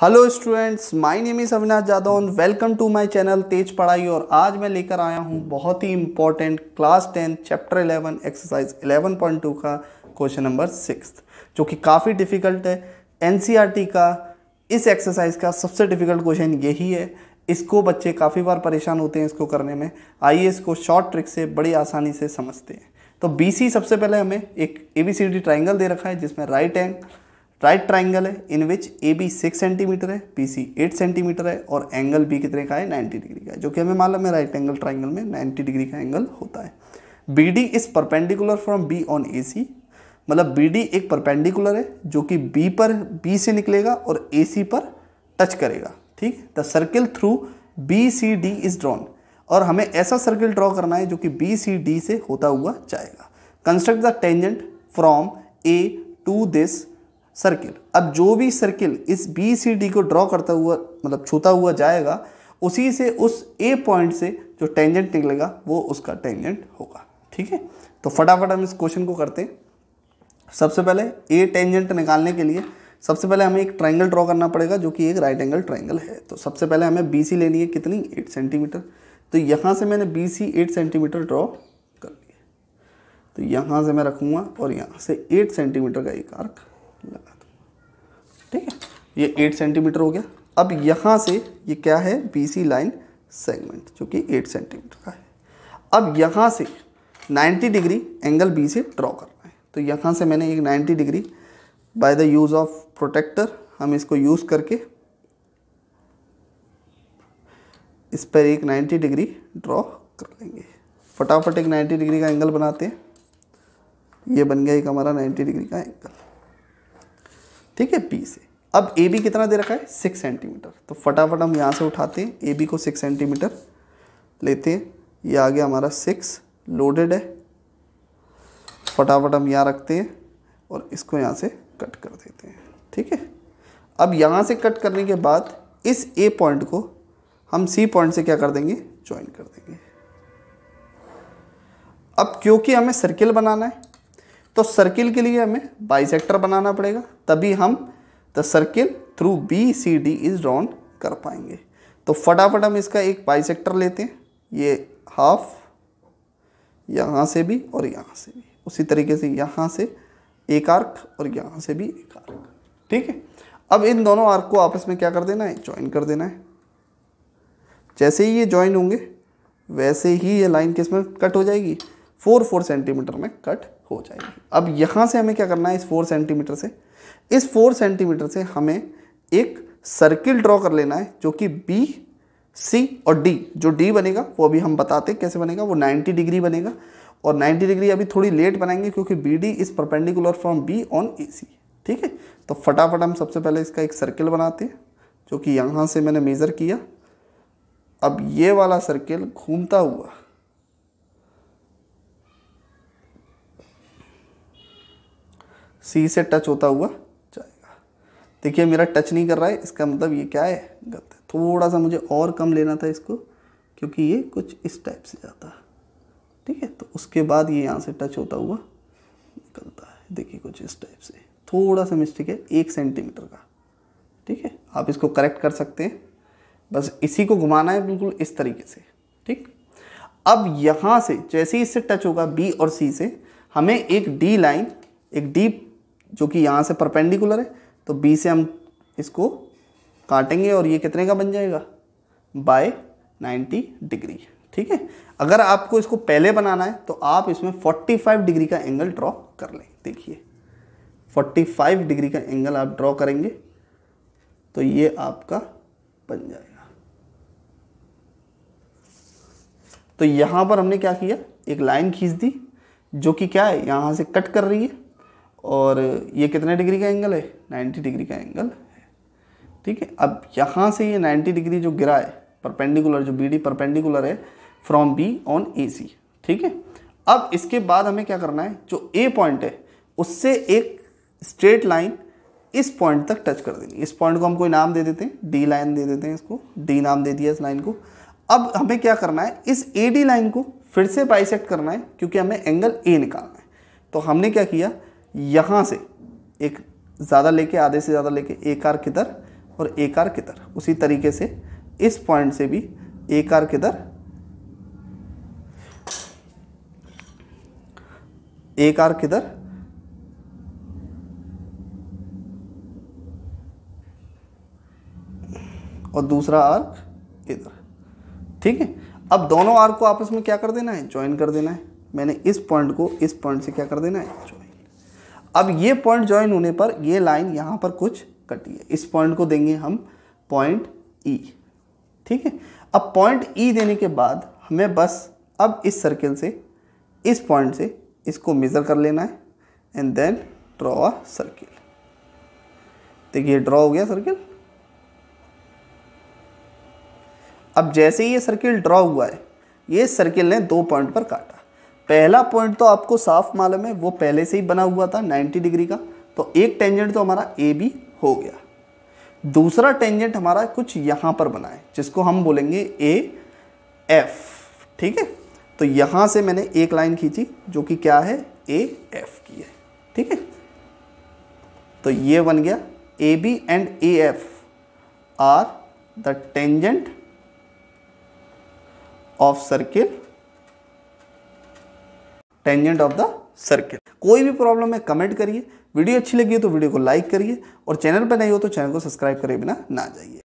Hello students my name is Avinash Jadhav and welcome to my channel Tej Padhai और आज मैं लेकर आया हूं बहुत ही important class ten chapter eleven exercise eleven point two का क्वेश्चन नंबर सिक्स जो कि काफ़ी डिफ़िकल्ट है एनसीईआरटी e का इस एक्सरसाइज का सबसे डिफ़िकल्ट क्वेश्चन यही है इसको बच्चे काफ़ी बार परेशान होते हैं इसको करने में आइए इसको शॉर्ट ट्रिक से बड़ी आसानी से समझते हैं तो बी सबसे पहले हमें एक A B C D triangle दे रखा है जिसमें राइट एंग राइट ट्राइंगल है in which A B six centimetre है पी सी एट सेंटीमीटर है और एंगल बी कितने का है नाइन्टी डिग्री का है जो कि हमें मालूम है राइट एंगल ट्राइंगल में नाइन्टी डिग्री का एंगल होता है B D is perpendicular from B on A C मतलब बी डी एक परपेंडिकुलर है जो कि बी पर बी से निकलेगा और ए सी पर टच करेगा ठीक the circle through B C D is drawn और हमें ऐसा सर्किल ड्रॉ करना है जो कि बी सी डी से होता हुआ जाएगा construct the tangent from A to this circle अब जो भी सर्किल इस बी सी डी को ड्रॉ करता हुआ मतलब छूता हुआ जाएगा उसी से उस ए पॉइंट से जो टेंजेंट निकलेगा वो उसका टेंजेंट होगा ठीक है तो फटाफट हम इस क्वेश्चन को करते हैं सबसे पहले ए टेंजेंट निकालने के लिए सबसे पहले हमें एक ट्राइंगल ड्रॉ करना पड़ेगा जो कि एक राइट एंगल ट्राइंगल है तो सबसे पहले हमें बी सी लेनी है कितनी एट सेंटीमीटर तो यहाँ से मैंने B C eight centimetre draw कर लिया तो यहाँ से मैं रखूँगा और यहाँ से एट सेंटीमीटर का एक आर्क लगा ये एट सेंटीमीटर हो गया अब यहाँ से ये क्या है बी लाइन सेगमेंट जो कि एट सेंटीमीटर का है अब यहाँ से 90 डिग्री एंगल बी से ड्रॉ करना है तो यहाँ से मैंने एक 90 degree by the use of protector हम इसको यूज़ करके इस पर एक 90 डिग्री ड्रॉ कर लेंगे फटाफट एक 90 डिग्री का एंगल बनाते हैं ये बन गया एक हमारा 90 डिग्री का एंगल ठीक है पी से अब ए बी कितना दे रखा है सिक्स सेंटीमीटर तो फटाफट हम यहाँ से उठाते हैं ए बी को सिक्स सेंटीमीटर लेते हैं ये आ गया हमारा सिक्स लोडेड है फटाफट हम यहाँ रखते हैं और इसको यहाँ से कट कर देते हैं ठीक है अब यहाँ से कट करने के बाद इस ए पॉइंट को हम सी पॉइंट से क्या कर देंगे ज्वाइन कर देंगे अब क्योंकि हमें सर्किल बनाना है तो सर्किल के लिए हमें बाइसेक्टर बनाना पड़ेगा तभी हम the circle through B C D is drawn कर पाएंगे तो फटाफट हम इसका एक बाइसेक्टर लेते हैं ये हाफ यहाँ से भी और यहाँ से भी उसी तरीके से यहाँ से एक आर्क और यहाँ से भी एक आर्क ठीक है अब इन दोनों आर्क को आपस में क्या कर देना है ज्वाइन कर देना है जैसे ही ये ज्वाइन होंगे वैसे ही ये लाइन किस में कट हो जाएगी फोर फोर सेंटीमीटर में कट हो जाएगी अब यहाँ से हमें क्या करना है इस फोर सेंटीमीटर से इस फोर सेंटीमीटर से हमें एक सर्किल ड्रॉ कर लेना है जो कि बी सी और डी जो डी बनेगा वो अभी हम बताते हैं कैसे बनेगा वो 90 डिग्री बनेगा और 90 डिग्री अभी थोड़ी लेट बनाएंगे क्योंकि B D is perpendicular from B on A C ठीक है तो फटाफट हम सबसे पहले इसका एक सर्किल बनाते हैं जो कि यहाँ से मैंने मेज़र किया अब ये वाला सर्किल घूमता हुआ सी से टच होता हुआ देखिए मेरा टच नहीं कर रहा है इसका मतलब ये क्या है गलत है थोड़ा सा मुझे और कम लेना था इसको क्योंकि ये कुछ इस टाइप से जाता है ठीक है तो उसके बाद ये यहाँ से टच होता हुआ निकलता है देखिए कुछ इस टाइप से थोड़ा सा मिस्टेक है एक सेंटीमीटर का ठीक है आप इसको करेक्ट कर सकते हैं बस इसी को घुमाना है बिल्कुल इस तरीके से ठीक अब यहाँ से जैसे ही इससे टच होगा बी और सी से हमें एक डी लाइन एक डी जो कि यहाँ से परपेंडिकुलर है तो बी से हम इसको काटेंगे और ये कितने का बन जाएगा बाय 90 डिग्री ठीक है अगर आपको इसको पहले बनाना है तो आप इसमें 45 डिग्री का एंगल ड्रॉ कर लें देखिए 45 डिग्री का एंगल आप ड्रॉ करेंगे तो ये आपका बन जाएगा तो यहाँ पर हमने क्या किया एक लाइन खींच दी जो कि क्या है यहाँ से कट कर रही है और ये कितने डिग्री का एंगल है 90 डिग्री का एंगल है ठीक है अब यहाँ से ये 90 डिग्री जो गिरा है परपेंडिकुलर जो बी डी परपेंडिकुलर है from B on A C ठीक है अब इसके बाद हमें क्या करना है जो ए पॉइंट है उससे एक स्ट्रेट लाइन इस पॉइंट तक टच कर देनी इस पॉइंट को हम कोई नाम दे देते हैं डी लाइन दे देते हैं इसको डी नाम दे दिया इस लाइन को अब हमें क्या करना है इस ए डी लाइन को फिर से बाइसेक्ट करना है क्योंकि हमें एंगल ए निकालना है तो हमने क्या किया यहाँ से एक ज़्यादा लेके आधे से ज़्यादा लेके एक आर किधर और एक आर किधर उसी तरीके से इस पॉइंट से भी एक आर किधर एक आर किधर और दूसरा आर्क इधर ठीक है अब दोनों आर्क को आपस में क्या कर देना है ज्वाइन कर देना है मैंने इस पॉइंट को इस पॉइंट से क्या कर देना है ज्वाइन अब ये पॉइंट ज्वाइन होने पर ये लाइन यहाँ पर कुछ कटी है इस पॉइंट को देंगे हम पॉइंट ई e। ठीक है अब पॉइंट ई e देने के बाद हमें बस अब इस सर्किल से इस पॉइंट से इसको मेज़र कर लेना है and then draw a circle देखिए ड्रॉ हो गया सर्किल अब जैसे ही ये सर्किल ड्रॉ हुआ है ये सर्किल ने दो पॉइंट पर काटा पहला पॉइंट तो आपको साफ मालूम है वो पहले से ही बना हुआ था 90 डिग्री का तो एक टेंजेंट तो हमारा ए बी हो गया दूसरा टेंजेंट हमारा कुछ यहाँ पर बना है जिसको हम बोलेंगे ए एफ ठीक है तो यहाँ से मैंने एक लाइन खींची जो कि क्या है ए एफ की है ठीक है तो ये बन गया A B and A F are the tangent of circle tangent of the circle कोई भी प्रॉब्लम है कमेंट करिए वीडियो अच्छी लगी है तो वीडियो को लाइक करिए और चैनल पर नहीं हो तो चैनल को सब्सक्राइब करे बिना ना जाइए